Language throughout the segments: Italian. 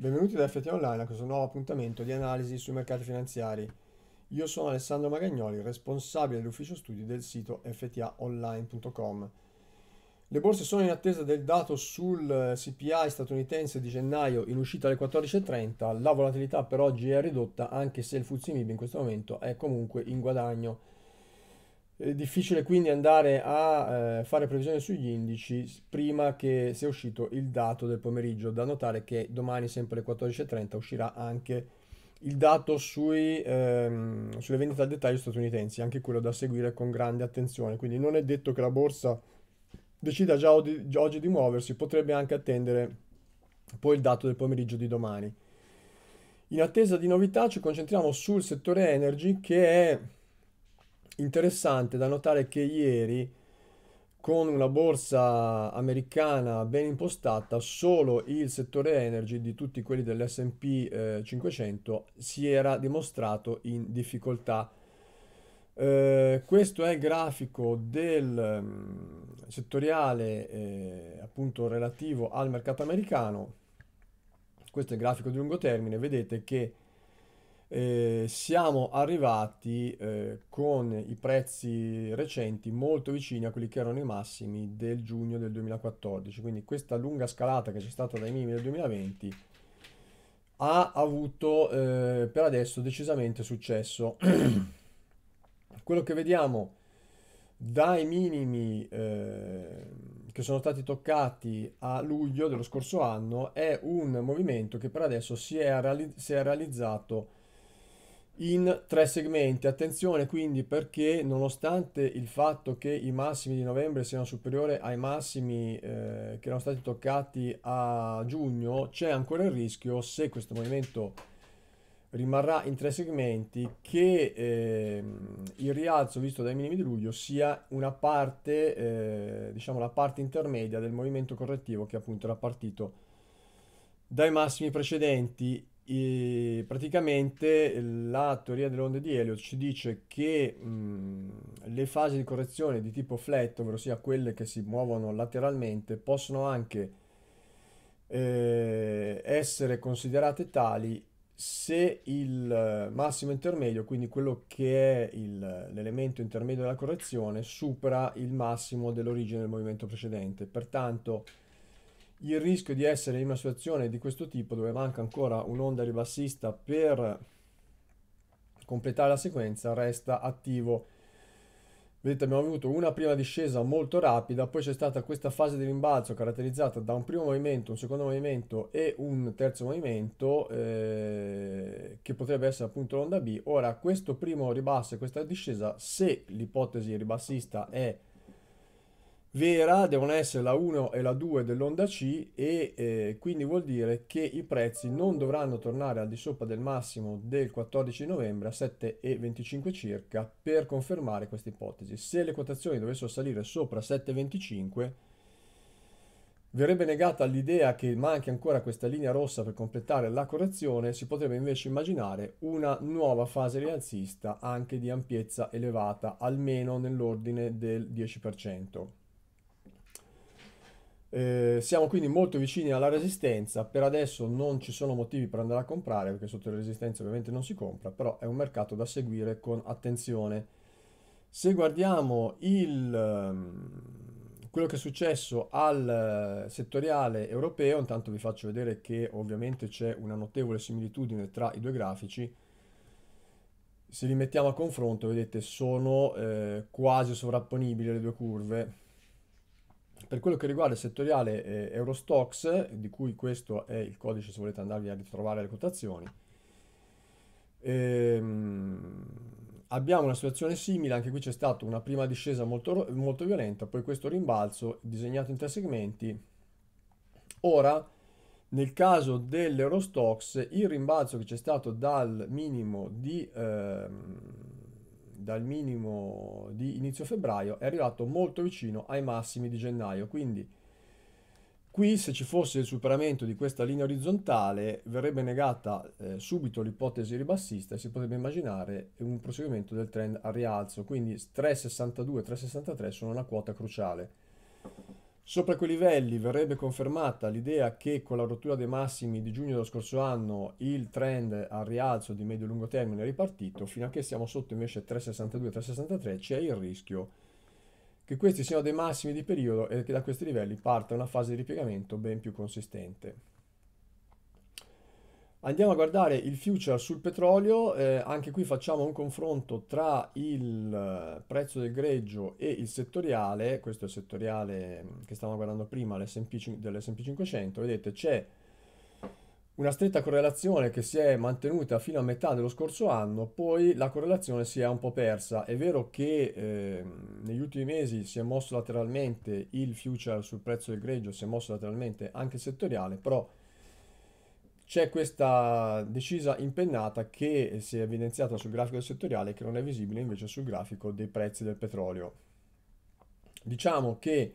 Benvenuti da FT Online a questo nuovo appuntamento di analisi sui mercati finanziari. Io sono Alessandro Magagnoli, responsabile dell'ufficio studi del sito ftaonline.com. Le borse sono in attesa del dato sul eh, CPI statunitense di gennaio in uscita alle 14.30, la volatilità per oggi è ridotta anche se il FTSE MIB in questo momento è comunque in guadagno difficile quindi andare a eh, fare previsioni sugli indici prima che sia uscito il dato del pomeriggio. Da notare che domani, sempre alle 14.30, uscirà anche il dato sui, ehm, sulle vendite al dettaglio statunitensi, anche quello da seguire con grande attenzione. Quindi non è detto che la borsa decida già oggi, già oggi di muoversi, potrebbe anche attendere poi il dato del pomeriggio di domani. In attesa di novità ci concentriamo sul settore energy che è interessante da notare che ieri con una borsa americana ben impostata, solo il settore energy di tutti quelli dell'SP 500 eh, si era dimostrato in difficoltà. Eh, questo è il grafico del mm, settoriale eh, appunto relativo al mercato americano. Questo è il grafico di lungo termine, vedete che eh, siamo arrivati eh, con i prezzi recenti molto vicini a quelli che erano i massimi del giugno del 2014 quindi questa lunga scalata che c'è stata dai minimi del 2020 ha avuto eh, per adesso decisamente successo quello che vediamo dai minimi eh, che sono stati toccati a luglio dello scorso anno è un movimento che per adesso si è, reali- si è realizzato in tre segmenti. Attenzione quindi perché nonostante il fatto che i massimi di novembre siano superiori ai massimi eh, che erano stati toccati a giugno, c'è ancora il rischio se questo movimento rimarrà in tre segmenti che eh, il rialzo visto dai minimi di luglio sia una parte, eh, diciamo la parte intermedia del movimento correttivo che appunto era partito dai massimi precedenti e praticamente ehm, la teoria delle onde di Elliott ci dice che mh, mhmm, le fasi di correzione di tipo flat, ovvero sia quelle che si muovono lateralmente, possono anche eh, essere considerate tali se il massimo intermedio, quindi quello che è il, l'elemento intermedio della correzione, supera il massimo dell'origine del movimento precedente. Pertanto, il rischio di essere in una situazione di questo tipo dove manca ancora un'onda ribassista per completare la sequenza resta attivo. Vedete, abbiamo avuto una prima discesa molto rapida, poi c'è stata questa fase di rimbalzo caratterizzata da un primo movimento, un secondo movimento e un terzo movimento, eh, che potrebbe essere appunto l'onda B. Ora, questo primo ribasso e questa discesa, se l'ipotesi ribassista è vera devono essere la 1 e la 2 dell'onda C e eh, quindi vuol dire che i prezzi non dovranno tornare al di sopra del massimo del 14 novembre a 7,25 circa per confermare questa ipotesi. Se le quotazioni dovessero salire sopra 7,25 verrebbe negata l'idea che manchi ancora questa linea rossa per completare la correzione, si potrebbe invece immaginare una nuova fase rialzista anche di ampiezza elevata, almeno nell'ordine del 10%. Eh, siamo quindi molto vicini alla resistenza, per adesso non ci sono motivi per andare a comprare perché sotto la resistenza ovviamente non si compra, però è un mercato da seguire con attenzione. Se guardiamo il, ehm, quello che è successo al eh, settoriale europeo, intanto vi faccio vedere che ovviamente c'è una notevole similitudine tra i due grafici, se li mettiamo a confronto vedete sono eh, quasi sovrapponibili le due curve per quello che riguarda il settoriale eh, Eurostox, di cui questo è il codice se volete andarvi a ritrovare le quotazioni, ehm, abbiamo una situazione simile, anche qui c'è stata una prima discesa molto, molto violenta, poi questo rimbalzo disegnato in tre segmenti. Ora, nel caso dell'Eurostox, il rimbalzo che c'è stato dal minimo di... Ehm, dal minimo di inizio febbraio è arrivato molto vicino ai massimi di gennaio, quindi qui se ci fosse il superamento di questa linea orizzontale verrebbe negata eh, subito l'ipotesi ribassista e si potrebbe immaginare un proseguimento del trend al rialzo, quindi 3,62 3,63 sono una quota cruciale. Sopra quei livelli verrebbe confermata l'idea che con la rottura dei massimi di giugno dello scorso anno il trend al rialzo di medio-lungo e termine è ripartito, fino a che siamo sotto invece 3,62-3,63 c'è il rischio che questi siano dei massimi di periodo e che da questi livelli parta una fase di ripiegamento ben più consistente. Andiamo a guardare il future sul petrolio, eh, anche qui facciamo un confronto tra il eh, prezzo del greggio e il settoriale, questo è il settoriale mm, che stavamo guardando prima dell'S&P 500, vedete c'è una stretta correlazione che si è mantenuta fino a metà dello scorso anno, poi la correlazione si è un po' persa. È vero che eh, negli ultimi mesi si è mosso lateralmente il future sul prezzo del greggio, si è mosso lateralmente anche il settoriale, però c'è questa decisa impennata che si è evidenziata sul grafico settoriale che non è visibile invece sul grafico dei prezzi del petrolio. Diciamo che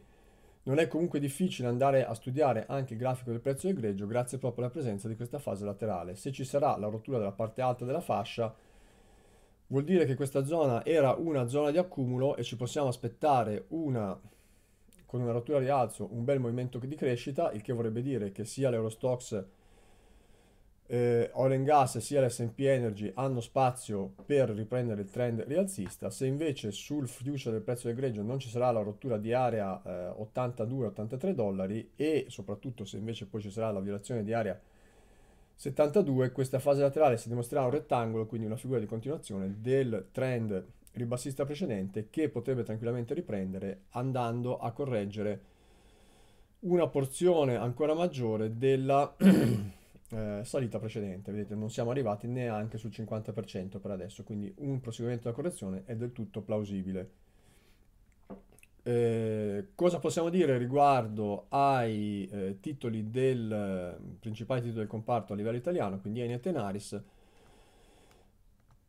non è comunque difficile andare a studiare anche il grafico del prezzo del greggio grazie proprio alla presenza di questa fase laterale. Se ci sarà la rottura della parte alta della fascia, vuol dire che questa zona era una zona di accumulo e ci possiamo aspettare una con una rottura di alzo un bel movimento di crescita, il che vorrebbe dire che sia l'Eurostox eh, oil and gas sia l'S&P Energy hanno spazio per riprendere il trend rialzista, se invece sul future del prezzo del greggio non ci sarà la rottura di area eh, 82-83 dollari e soprattutto se invece poi ci sarà la violazione di area 72, questa fase laterale si dimostrerà un rettangolo, quindi una figura di continuazione del trend ribassista precedente che potrebbe tranquillamente riprendere andando a correggere una porzione ancora maggiore della eh, salita precedente. Vedete, non siamo arrivati neanche sul 50% per adesso, quindi un proseguimento della correzione è del tutto plausibile. Eh, cosa possiamo dire riguardo ai eh, titoli del eh, principale titolo del comparto a livello italiano, quindi Eni e Tenaris?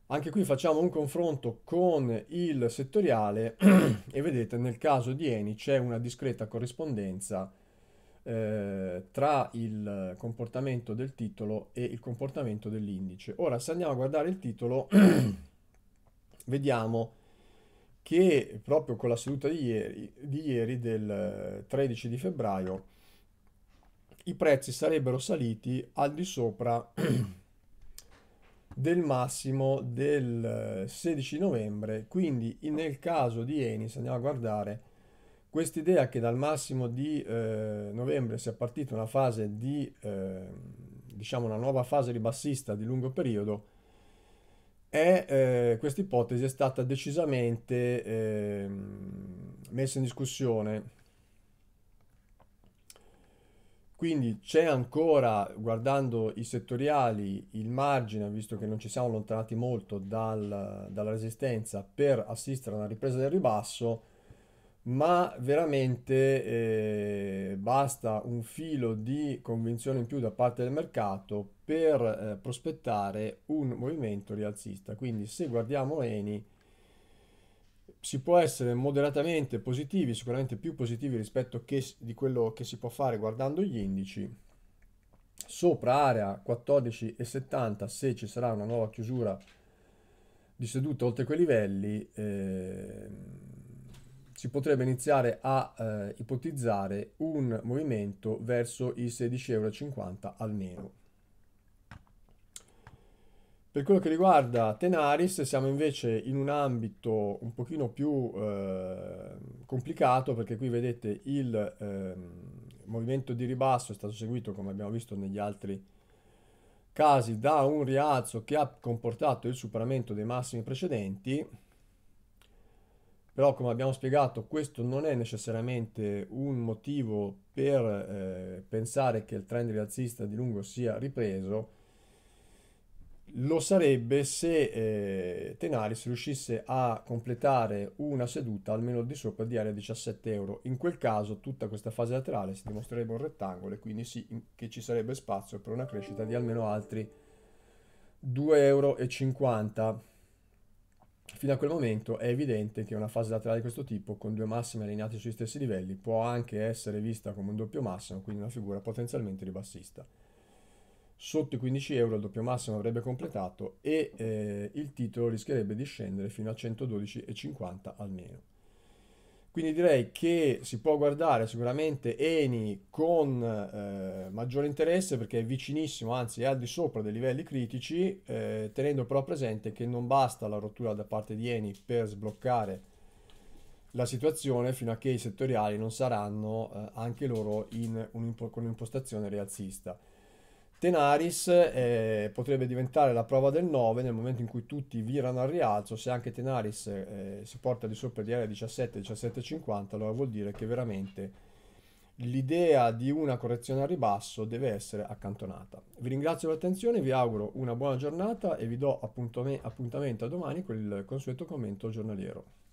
Anche qui facciamo un confronto con il settoriale e vedete nel caso di Eni c'è una discreta corrispondenza eh, tra il comportamento del titolo e il comportamento dell'indice. Ora, se andiamo a guardare il titolo, vediamo che proprio con la seduta di ieri, di ieri del 13 eh, di febbraio i prezzi sarebbero saliti al di sopra del massimo del 16 eh, novembre, quindi nel caso di Eni, se andiamo a guardare Quest'idea che dal massimo di eh, novembre sia partita una fase di, eh, diciamo, una nuova fase ribassista di lungo periodo, eh, questa ipotesi è stata decisamente ehm, messa in discussione quindi c'è ancora, guardando i settoriali, il margine, visto che non ci siamo allontanati molto dal, dalla resistenza, per assistere a una ripresa del ribasso, ma veramente eh, basta un filo di convinzione in più da parte del mercato per eh, prospettare un movimento rialzista. Quindi se guardiamo Eni si può essere moderatamente positivi, sicuramente più positivi rispetto che, di quello che si può fare guardando gli indici. Sopra area 14,70 se ci sarà una nuova chiusura di seduta oltre quei livelli eh, si potrebbe iniziare a eh, ipotizzare un movimento verso i 16,50 euro al nero. Per quello che riguarda Tenaris siamo invece in un ambito un pochino più eh, complicato perché qui vedete il eh, movimento di ribasso è stato seguito come abbiamo visto negli altri casi da un rialzo che ha comportato il superamento dei massimi precedenti però come abbiamo spiegato questo non è necessariamente un motivo per eh, pensare che il trend rialzista di lungo sia ripreso, lo sarebbe se eh, Tenaris riuscisse a completare una seduta almeno di sopra di area 17 euro. In quel caso tutta questa fase laterale si dimostrerebbe un rettangolo e quindi sì che ci sarebbe spazio per una crescita di almeno altri 2,50 euro. Fino a quel momento è evidente che una fase laterale di questo tipo, con due massimi allineate sugli stessi livelli, può anche essere vista come un doppio massimo, quindi una figura potenzialmente ribassista. Sotto i 15 euro il doppio massimo avrebbe completato e eh, il titolo rischierebbe di scendere fino a 112,50 almeno. Quindi direi che si può guardare sicuramente Eni con eh, maggiore interesse perché è vicinissimo, anzi è al di sopra dei livelli critici, eh, tenendo però presente che non basta la rottura da parte di Eni per sbloccare la situazione fino a che i settoriali non saranno eh, anche loro in, un, con un'impostazione rialzista. Tenaris eh, potrebbe diventare la prova del 9 nel momento in cui tutti virano al rialzo, se anche Tenaris eh, si porta di sopra di area 17-17,50 allora vuol dire che veramente l'idea di una correzione a ribasso deve essere accantonata. Vi ringrazio per l'attenzione, vi auguro una buona giornata e vi do appuntamento a domani con il consueto commento giornaliero.